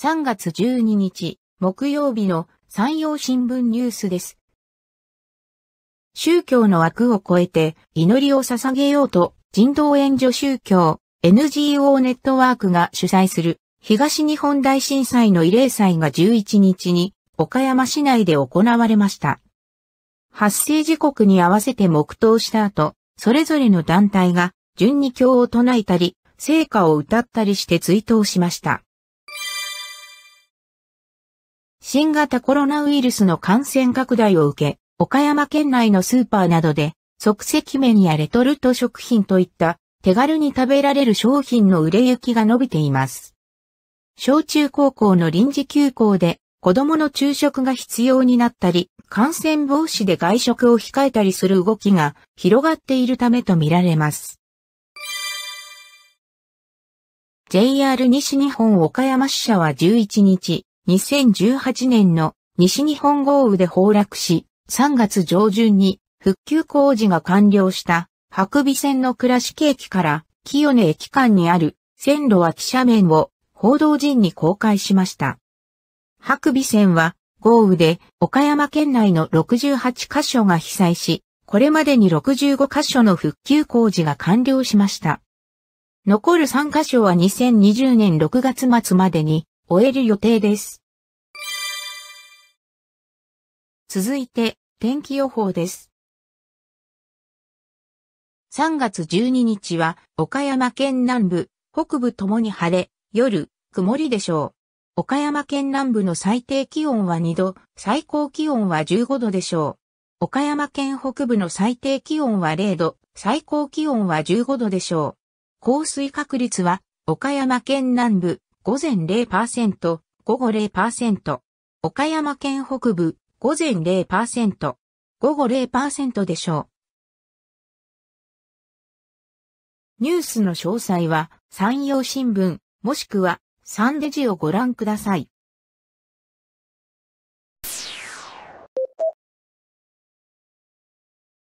3月12日、木曜日の山陽新聞ニュースです。宗教の枠を超えて祈りを捧げようと人道援助宗教 NGO ネットワークが主催する東日本大震災の慰霊祭が11日に岡山市内で行われました。発生時刻に合わせて黙祷した後、それぞれの団体が順に教を唱えたり、聖歌を歌ったりして追悼しました。新型コロナウイルスの感染拡大を受け、岡山県内のスーパーなどで、即席麺やレトルト食品といった手軽に食べられる商品の売れ行きが伸びています。小中高校の臨時休校で子供の昼食が必要になったり、感染防止で外食を控えたりする動きが広がっているためとみられます。JR 西日本岡山支社は11日、2018年の西日本豪雨で崩落し、3月上旬に復旧工事が完了した白尾線の倉敷駅から清根駅間にある線路脇斜面を報道陣に公開しました。白尾線は豪雨で岡山県内の68箇所が被災し、これまでに65箇所の復旧工事が完了しました。残る3箇所は2020年6月末までに終える予定です。続いて、天気予報です。3月12日は、岡山県南部、北部ともに晴れ、夜、曇りでしょう。岡山県南部の最低気温は2度、最高気温は15度でしょう。岡山県北部の最低気温は0度、最高気温は15度でしょう。降水確率は、岡山県南部、午前0%、午後0%。岡山県北部、午前0%、午後0%でしょう。ニュースの詳細は、山陽新聞、もしくは、サンデジをご覧ください。